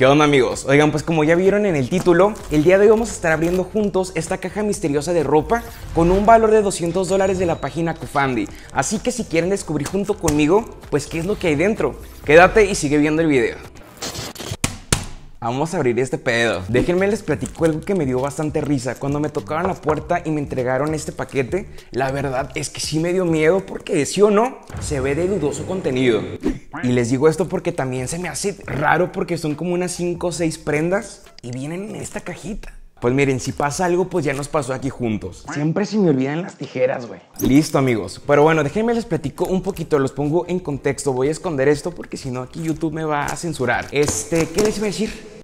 ¿Qué onda amigos? Oigan, pues como ya vieron en el título, el día de hoy vamos a estar abriendo juntos esta caja misteriosa de ropa con un valor de 200 dólares de la página Cofandi. Así que si quieren descubrir junto conmigo, pues qué es lo que hay dentro. Quédate y sigue viendo el video. Vamos a abrir este pedo. Déjenme les platico algo que me dio bastante risa. Cuando me tocaron la puerta y me entregaron este paquete, la verdad es que sí me dio miedo porque, sí o no, se ve de dudoso contenido. Y les digo esto porque también se me hace raro porque son como unas 5 o 6 prendas y vienen en esta cajita. Pues miren, si pasa algo, pues ya nos pasó aquí juntos. Siempre se me olvidan las tijeras, güey. Listo, amigos. Pero bueno, déjenme les platico un poquito, los pongo en contexto. Voy a esconder esto porque si no, aquí YouTube me va a censurar. Este, ¿qué les iba a decir?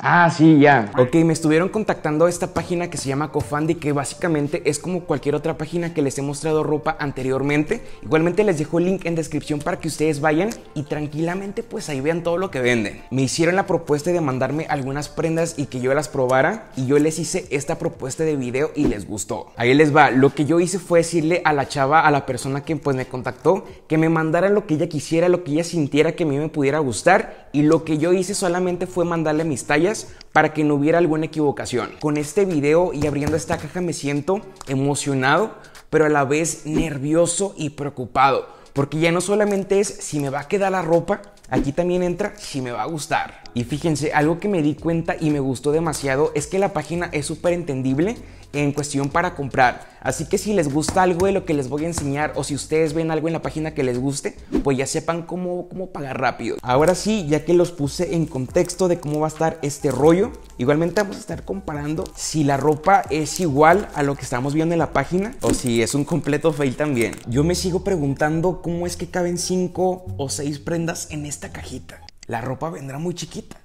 Ah, sí, ya. Ok, me estuvieron contactando esta página que se llama Cofandi, que básicamente es como cualquier otra página que les he mostrado ropa anteriormente. Igualmente les dejo el link en descripción para que ustedes vayan y tranquilamente pues ahí vean todo lo que venden. Me hicieron la propuesta de mandarme algunas prendas y que yo las probara y yo les hice esta propuesta de video y les gustó. Ahí les va, lo que yo hice fue decirle a la chava, a la persona que pues me contactó, que me mandara lo que ella quisiera, lo que ella sintiera que a mí me pudiera gustar y lo que yo hice solamente fue mandarle mis tallas para que no hubiera alguna equivocación. Con este video y abriendo esta caja me siento emocionado, pero a la vez nervioso y preocupado, porque ya no solamente es si me va a quedar la ropa, aquí también entra si me va a gustar. Y fíjense, algo que me di cuenta y me gustó demasiado es que la página es súper entendible en cuestión para comprar. Así que si les gusta algo de lo que les voy a enseñar o si ustedes ven algo en la página que les guste, pues ya sepan cómo, cómo pagar rápido. Ahora sí, ya que los puse en contexto de cómo va a estar este rollo, igualmente vamos a estar comparando si la ropa es igual a lo que estamos viendo en la página o si es un completo fail también. Yo me sigo preguntando cómo es que caben 5 o 6 prendas en esta cajita la ropa vendrá muy chiquita.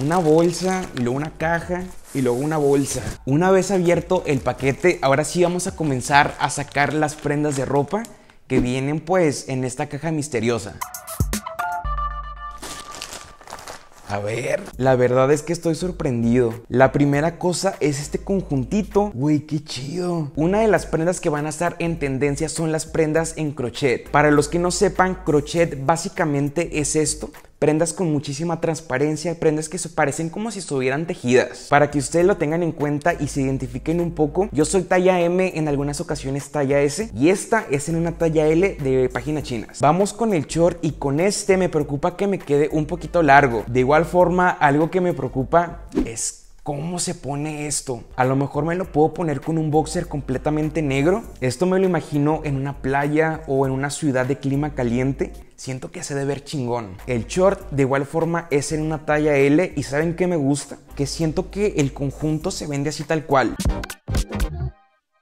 Una bolsa, luego una caja y luego una bolsa. Una vez abierto el paquete, ahora sí vamos a comenzar a sacar las prendas de ropa que vienen pues en esta caja misteriosa. A ver, la verdad es que estoy sorprendido. La primera cosa es este conjuntito. Güey, qué chido. Una de las prendas que van a estar en tendencia son las prendas en crochet. Para los que no sepan, crochet básicamente es esto, prendas con muchísima transparencia, prendas que se parecen como si estuvieran tejidas. Para que ustedes lo tengan en cuenta y se identifiquen un poco, yo soy talla M, en algunas ocasiones talla S, y esta es en una talla L de página chinas. Vamos con el short y con este me preocupa que me quede un poquito largo. De igual forma, algo que me preocupa es ¿Cómo se pone esto? A lo mejor me lo puedo poner con un boxer completamente negro. Esto me lo imagino en una playa o en una ciudad de clima caliente. Siento que se debe ver chingón. El short de igual forma es en una talla L y ¿saben qué me gusta? Que siento que el conjunto se vende así tal cual.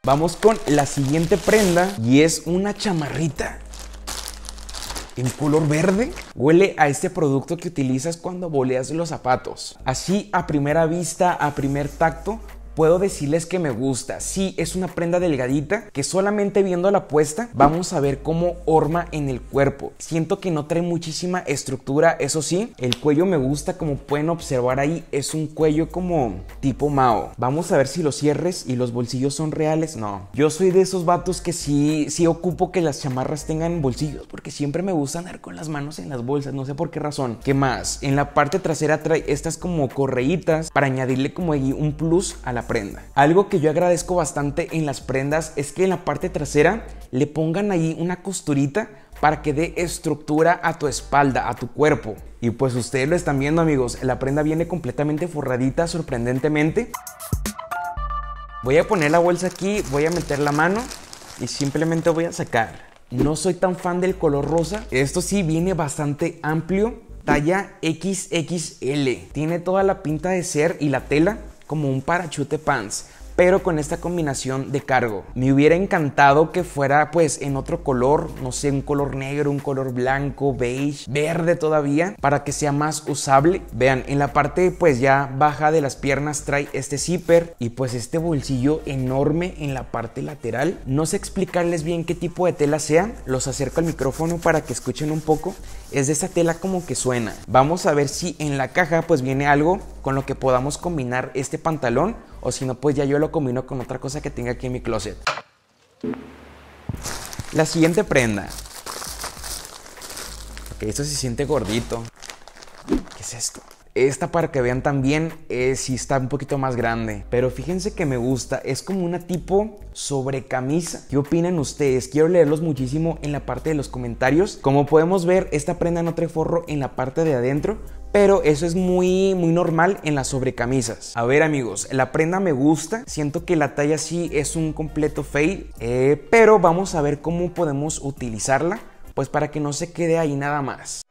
Vamos con la siguiente prenda y es una chamarrita en color verde? Huele a este producto que utilizas cuando boleas los zapatos. Así a primera vista, a primer tacto, puedo decirles que me gusta. Sí, es una prenda delgadita que solamente viendo la puesta vamos a ver cómo horma en el cuerpo. Siento que no trae muchísima estructura, eso sí. El cuello me gusta, como pueden observar ahí, es un cuello como tipo Mao. Vamos a ver si los cierres y los bolsillos son reales. No, yo soy de esos vatos que sí, sí ocupo que las chamarras tengan bolsillos porque siempre me gusta andar con las manos en las bolsas, no sé por qué razón. ¿Qué más? En la parte trasera trae estas como correitas para añadirle como un plus a la prenda. Algo que yo agradezco bastante en las prendas es que en la parte trasera le pongan ahí una costurita para que dé estructura a tu espalda, a tu cuerpo. Y pues ustedes lo están viendo amigos, la prenda viene completamente forradita sorprendentemente. Voy a poner la bolsa aquí, voy a meter la mano y simplemente voy a sacar. No soy tan fan del color rosa, esto sí viene bastante amplio, talla XXL. Tiene toda la pinta de ser y la tela como un parachute pants pero con esta combinación de cargo. Me hubiera encantado que fuera pues en otro color, no sé, un color negro, un color blanco, beige, verde todavía, para que sea más usable. Vean, en la parte pues ya baja de las piernas trae este zipper y pues este bolsillo enorme en la parte lateral. No sé explicarles bien qué tipo de tela sea, los acerco al micrófono para que escuchen un poco. Es de esa tela como que suena. Vamos a ver si en la caja pues viene algo con lo que podamos combinar este pantalón o si no, pues ya yo lo combino con otra cosa que tenga aquí en mi closet. La siguiente prenda. Ok, esto se siente gordito. ¿Qué es esto? Esta para que vean también eh, si está un poquito más grande. Pero fíjense que me gusta. Es como una tipo sobre camisa. ¿Qué opinan ustedes? Quiero leerlos muchísimo en la parte de los comentarios. Como podemos ver, esta prenda no trae forro en la parte de adentro pero eso es muy, muy normal en las sobrecamisas. A ver amigos, la prenda me gusta, siento que la talla sí es un completo fail, eh, pero vamos a ver cómo podemos utilizarla, pues para que no se quede ahí nada más.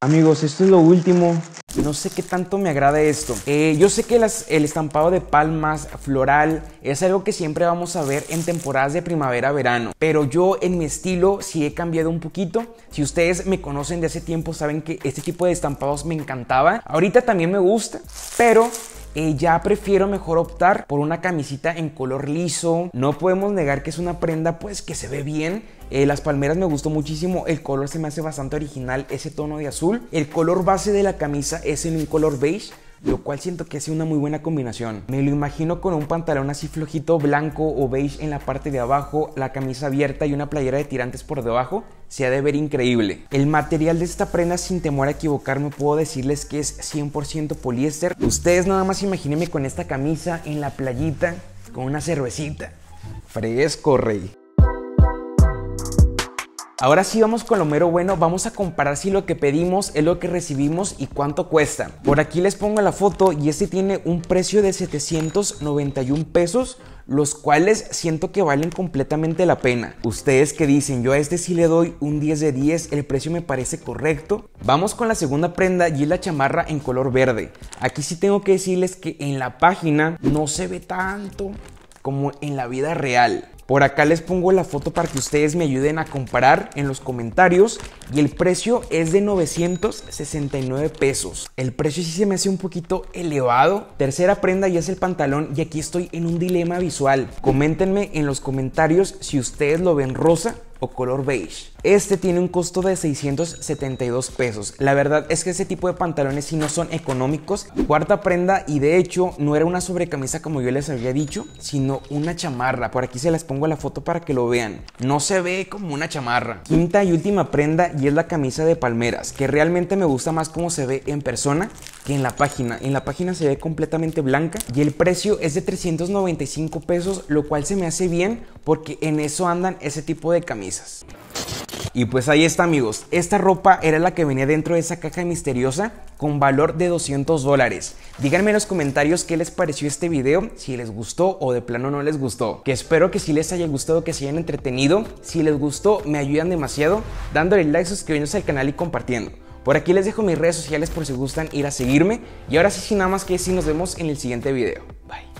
Amigos, esto es lo último no sé qué tanto me agrada esto. Eh, yo sé que el estampado de palmas floral es algo que siempre vamos a ver en temporadas de primavera-verano. Pero yo en mi estilo sí he cambiado un poquito. Si ustedes me conocen de hace tiempo saben que este tipo de estampados me encantaba. Ahorita también me gusta, pero eh, ya prefiero mejor optar por una camisita en color liso. No podemos negar que es una prenda pues que se ve bien. Eh, las palmeras me gustó muchísimo, el color se me hace bastante original, ese tono de azul. El color base de la camisa es en un color beige lo cual siento que hace una muy buena combinación. Me lo imagino con un pantalón así flojito blanco o beige en la parte de abajo, la camisa abierta y una playera de tirantes por debajo, se ha de ver increíble. El material de esta prenda, sin temor a equivocarme, puedo decirles que es 100% poliéster. Ustedes nada más imagínenme con esta camisa en la playita, con una cervecita. Fresco, rey. Ahora sí vamos con lo mero bueno, vamos a comparar si lo que pedimos es lo que recibimos y cuánto cuesta. Por aquí les pongo la foto y este tiene un precio de 791 pesos, los cuales siento que valen completamente la pena. Ustedes que dicen, yo a este sí le doy un 10 de 10, el precio me parece correcto. Vamos con la segunda prenda y es la chamarra en color verde. Aquí sí tengo que decirles que en la página no se ve tanto como en la vida real. Por acá les pongo la foto para que ustedes me ayuden a comparar en los comentarios y el precio es de 969 pesos. El precio sí se me hace un poquito elevado. Tercera prenda ya es el pantalón y aquí estoy en un dilema visual. Coméntenme en los comentarios si ustedes lo ven rosa o color beige. Este tiene un costo de 672 pesos. La verdad es que ese tipo de pantalones si no son económicos. Cuarta prenda y de hecho no era una sobrecamisa como yo les había dicho, sino una chamarra. Por aquí se las pongo la foto para que lo vean. No se ve como una chamarra. Quinta y última prenda y es la camisa de palmeras, que realmente me gusta más como se ve en persona que en la página. En la página se ve completamente blanca y el precio es de 395 pesos, lo cual se me hace bien porque en eso andan ese tipo de camisas. Y pues ahí está amigos, esta ropa era la que venía dentro de esa caja misteriosa con valor de 200 dólares. Díganme en los comentarios qué les pareció este video, si les gustó o de plano no les gustó. Que espero que si les haya gustado, que se hayan entretenido. Si les gustó, me ayudan demasiado dándole like, suscribiéndose al canal y compartiendo. Por aquí les dejo mis redes sociales por si gustan ir a seguirme. Y ahora sí, sin nada más que sí, nos vemos en el siguiente video. Bye.